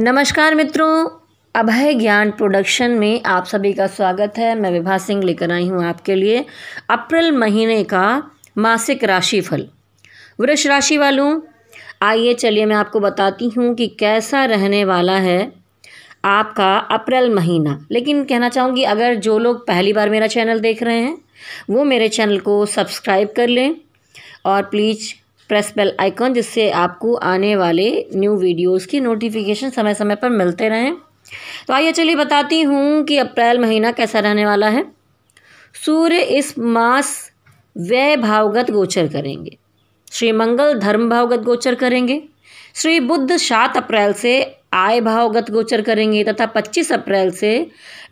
नमस्कार मित्रों अभय ज्ञान प्रोडक्शन में आप सभी का स्वागत है मैं विभा सिंह लेकर आई हूं आपके लिए अप्रैल महीने का मासिक राशिफल वृक्ष राशि वालों आइए चलिए मैं आपको बताती हूं कि कैसा रहने वाला है आपका अप्रैल महीना लेकिन कहना चाहूँगी अगर जो लोग पहली बार मेरा चैनल देख रहे हैं वो मेरे चैनल को सब्सक्राइब कर लें और प्लीज़ प्रेस बेल आइकॉन जिससे आपको आने वाले न्यू वीडियोस की नोटिफिकेशन समय समय पर मिलते रहें तो आइए चलिए बताती हूँ कि अप्रैल महीना कैसा रहने वाला है सूर्य इस मास व्यय भावगत गोचर करेंगे श्री मंगल धर्म भावगत गोचर करेंगे श्री बुद्ध सात अप्रैल से आय भावगत गोचर करेंगे तथा 25 अप्रैल से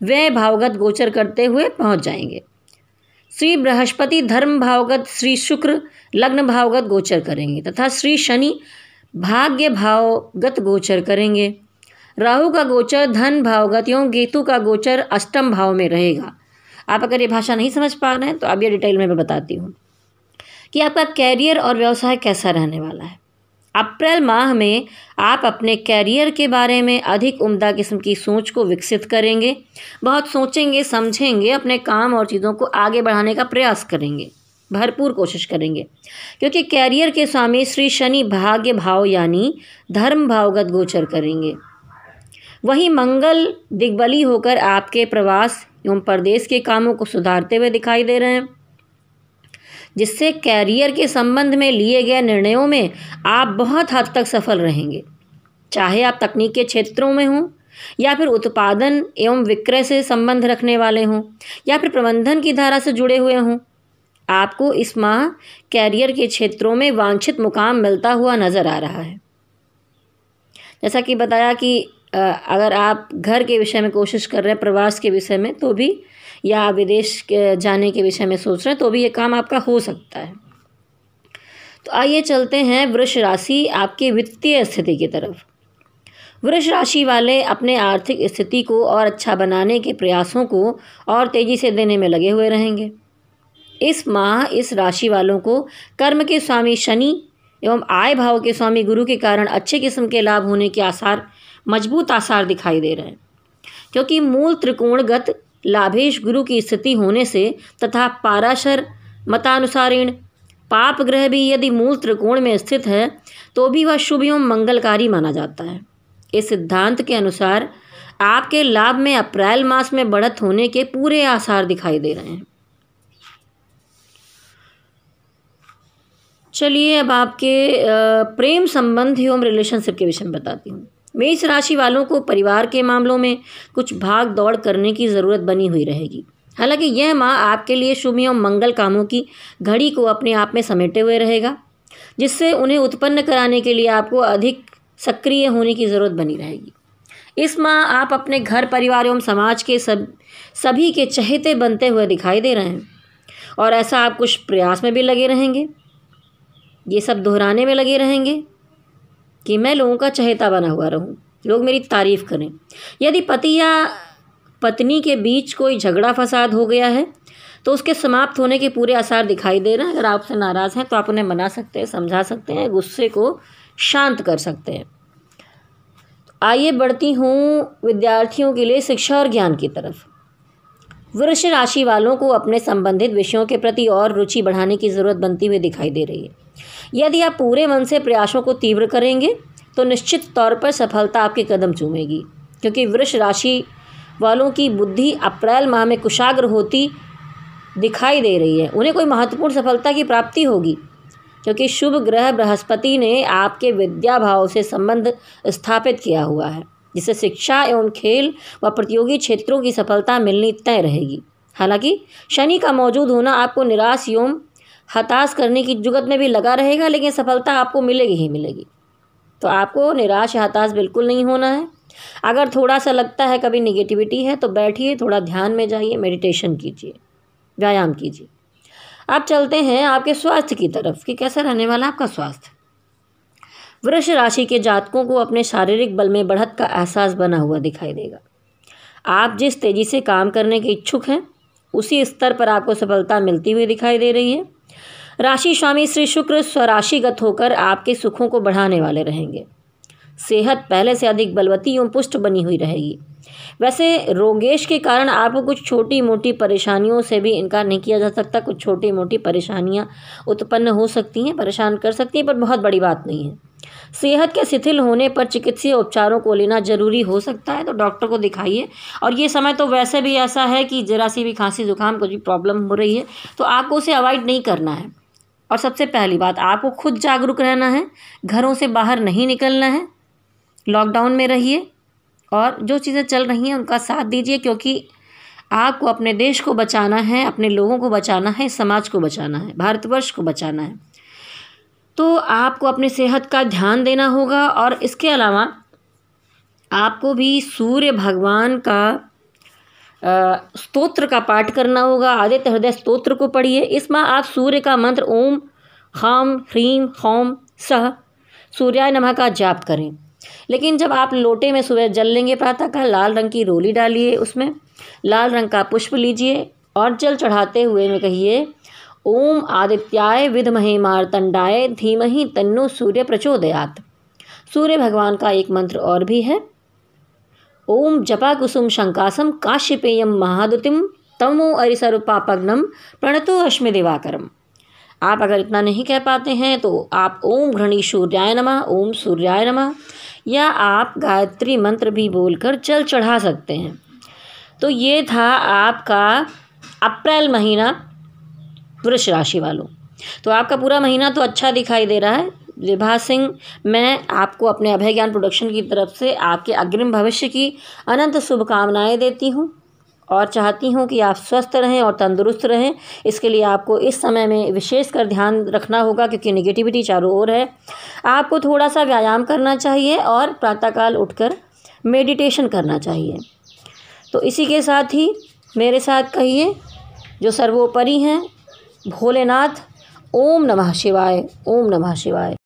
व्यय भावगत गोचर करते हुए पहुंच जाएंगे श्री बृहस्पति धर्म भावगत श्री शुक्र लग्न भावगत गोचर करेंगे तथा श्री शनि भाग्य भावगत गोचर करेंगे राहु का गोचर धन भावगत एवं केतु का गोचर अष्टम भाव में रहेगा आप अगर ये भाषा नहीं समझ पा रहे हैं तो अब ये डिटेल में मैं बताती हूँ कि आपका कैरियर और व्यवसाय कैसा रहने वाला है अप्रैल माह में आप अपने कैरियर के बारे में अधिक उम्दा किस्म की सोच को विकसित करेंगे बहुत सोचेंगे समझेंगे अपने काम और चीज़ों को आगे बढ़ाने का प्रयास करेंगे भरपूर कोशिश करेंगे क्योंकि कैरियर के स्वामी श्री शनि भाग्य भाव यानी धर्म भावगत गोचर करेंगे वहीं मंगल दिग्बली होकर आपके प्रवास एवं परदेश के कामों को सुधारते हुए दिखाई दे रहे हैं जिससे कैरियर के संबंध में लिए गए निर्णयों में आप बहुत हद तक सफल रहेंगे चाहे आप तकनीक के क्षेत्रों में हों या फिर उत्पादन एवं विक्रय से संबंध रखने वाले हों या फिर प्रबंधन की धारा से जुड़े हुए हों आपको इस माह कैरियर के क्षेत्रों में वांछित मुकाम मिलता हुआ नज़र आ रहा है जैसा कि बताया कि अगर आप घर के विषय में कोशिश कर रहे हैं प्रवास के विषय में तो भी या आप विदेश के जाने के विषय में सोच रहे हैं तो भी ये काम आपका हो सकता है तो आइए चलते हैं वृक्ष राशि आपकी वित्तीय स्थिति की तरफ वृक्ष राशि वाले अपने आर्थिक स्थिति को और अच्छा बनाने के प्रयासों को और तेज़ी से देने में लगे हुए रहेंगे इस माह इस राशि वालों को कर्म के स्वामी शनि एवं आय भाव के स्वामी गुरु के कारण अच्छे किस्म के लाभ होने के आसार मजबूत आसार दिखाई दे रहे हैं क्योंकि मूल त्रिकोणगत लाभेश गुरु की स्थिति होने से तथा पाराशर मतानुसारेण पाप ग्रह भी यदि मूल त्रिकोण में स्थित है तो भी वह शुभ एवं मंगलकारी माना जाता है इस सिद्धांत के अनुसार आपके लाभ में अप्रैल मास में बढ़त होने के पूरे आसार दिखाई दे रहे हैं चलिए अब आपके प्रेम संबंध एवं रिलेशनशिप के विषय में बताती हूँ मेष राशि वालों को परिवार के मामलों में कुछ भाग दौड़ करने की ज़रूरत बनी हुई रहेगी हालांकि यह माह आपके लिए शुभ एवं मंगल कामों की घड़ी को अपने आप में समेटे हुए रहेगा जिससे उन्हें उत्पन्न कराने के लिए आपको अधिक सक्रिय होने की ज़रूरत बनी रहेगी इस माह आप अपने घर परिवार एवं समाज के सब सभी के चहेते बनते हुए दिखाई दे रहे हैं और ऐसा आप कुछ प्रयास में भी लगे रहेंगे ये सब दोहराने में लगे रहेंगे कि मैं लोगों का चहेता बना हुआ रहूं लोग मेरी तारीफ करें यदि पति या पत्नी के बीच कोई झगड़ा फसाद हो गया है तो उसके समाप्त होने के पूरे आसार दिखाई दे रहे हैं अगर आपसे नाराज़ हैं तो आप उन्हें मना सकते हैं समझा सकते हैं गुस्से को शांत कर सकते हैं आइए बढ़ती हूँ विद्यार्थियों के लिए शिक्षा और ज्ञान की तरफ वृक्ष राशि वालों को अपने संबंधित विषयों के प्रति और रुचि बढ़ाने की ज़रूरत बनती हुई दिखाई दे रही है यदि आप पूरे मन से प्रयासों को तीव्र करेंगे तो निश्चित तौर पर सफलता आपके कदम चूमेगी क्योंकि वृक्ष राशि वालों की बुद्धि अप्रैल माह में कुशाग्र होती दिखाई दे रही है उन्हें कोई महत्वपूर्ण सफलता की प्राप्ति होगी क्योंकि शुभ ग्रह बृहस्पति ने आपके विद्या भाव से संबंध स्थापित किया हुआ है जिससे शिक्षा एवं खेल व प्रतियोगी क्षेत्रों की सफलता मिलनी तय रहेगी हालांकि शनि का मौजूद होना आपको निराश एवं हताश करने की जुगत में भी लगा रहेगा लेकिन सफलता आपको मिलेगी ही मिलेगी तो आपको निराश हताश बिल्कुल नहीं होना है अगर थोड़ा सा लगता है कभी निगेटिविटी है तो बैठिए थोड़ा ध्यान में जाइए मेडिटेशन कीजिए व्यायाम कीजिए आप चलते हैं आपके स्वास्थ्य की तरफ कि कैसा रहने वाला आपका स्वास्थ्य वृक्ष राशि के जातकों को अपने शारीरिक बल में बढ़त का एहसास बना हुआ दिखाई देगा आप जिस तेज़ी से काम करने के इच्छुक हैं उसी स्तर पर आपको सफलता मिलती हुई दिखाई दे रही है राशि स्वामी श्री शुक्र स्वराशिगत होकर आपके सुखों को बढ़ाने वाले रहेंगे सेहत पहले से अधिक बलवती एवं पुष्ट बनी हुई रहेगी वैसे रोगेश के कारण आपको कुछ छोटी मोटी परेशानियों से भी इनकार नहीं किया जा सकता कुछ छोटी मोटी परेशानियां उत्पन्न हो सकती हैं परेशान कर सकती हैं पर बहुत बड़ी बात नहीं है सेहत के शिथिल होने पर चिकित्सीय उपचारों को लेना जरूरी हो सकता है तो डॉक्टर को दिखाइए और ये समय तो वैसे भी ऐसा है कि जरा सी भी खांसी जुकाम कुछ भी प्रॉब्लम हो रही है तो आपको उसे अवॉइड नहीं करना है और सबसे पहली बात आपको खुद जागरूक रहना है घरों से बाहर नहीं निकलना है लॉकडाउन में रहिए और जो चीज़ें चल रही हैं उनका साथ दीजिए क्योंकि आपको अपने देश को बचाना है अपने लोगों को बचाना है समाज को बचाना है भारतवर्ष को बचाना है तो आपको अपनी सेहत का ध्यान देना होगा और इसके अलावा आपको भी सूर्य भगवान का स्तोत्र का पाठ करना होगा आदित्य हृदय स्तोत्र को पढ़िए इसमें आप सूर्य का मंत्र ओम खाम ह्रीम हौम सह सूर्याय नमः का जाप करें लेकिन जब आप लोटे में सुबह जल लेंगे प्रातः का लाल रंग की रोली डालिए उसमें लाल रंग का पुष्प लीजिए और जल चढ़ाते हुए में कहिए ओम आदित्याय विधमहे मारतंडाय धीमहि तन्नो सूर्य प्रचोदयात सूर्य भगवान का एक मंत्र और भी है ओम जपाकुसुम शंकासम काश्यपेयम महादुतिम तमो अरिसरु पापग्नम प्रणतो अश्मि दिवाकरम आप अगर इतना नहीं कह पाते हैं तो आप ओम घृणी सूर्याय नमा ओम सूर्याय नमा या आप गायत्री मंत्र भी बोलकर जल चढ़ा सकते हैं तो ये था आपका अप्रैल महीना वृष राशि वालों तो आपका पूरा महीना तो अच्छा दिखाई दे रहा है विभा सिंह मैं आपको अपने अभय ज्ञान प्रोडक्शन की तरफ से आपके अग्रिम भविष्य की अनंत शुभकामनाएं देती हूँ और चाहती हूँ कि आप स्वस्थ रहें और तंदुरुस्त रहें इसके लिए आपको इस समय में विशेष कर ध्यान रखना होगा क्योंकि निगेटिविटी चारों ओर है आपको थोड़ा सा व्यायाम करना चाहिए और प्रातःकाल उठकर मेडिटेशन करना चाहिए तो इसी के साथ ही मेरे साथ कहिए जो सर्वोपरि हैं भोलेनाथ ओम नमः शिवाय ओम नमः शिवाय